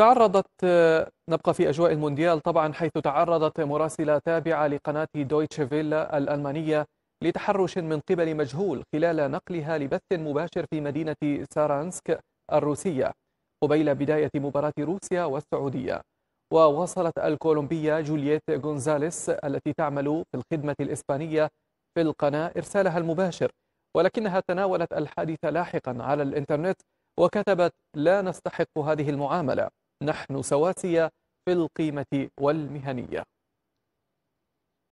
تعرضت نبقى في أجواء المونديال طبعا حيث تعرضت مراسلة تابعة لقناة دويتش فيلا الألمانية لتحرش من قبل مجهول خلال نقلها لبث مباشر في مدينة سارانسك الروسية قبيل بداية مباراة روسيا والسعودية وواصلت الكولومبية جولييت غونزاليس التي تعمل في الخدمة الإسبانية في القناة إرسالها المباشر ولكنها تناولت الحادث لاحقا على الإنترنت وكتبت لا نستحق هذه المعاملة نحن سواسية في القيمة والمهنية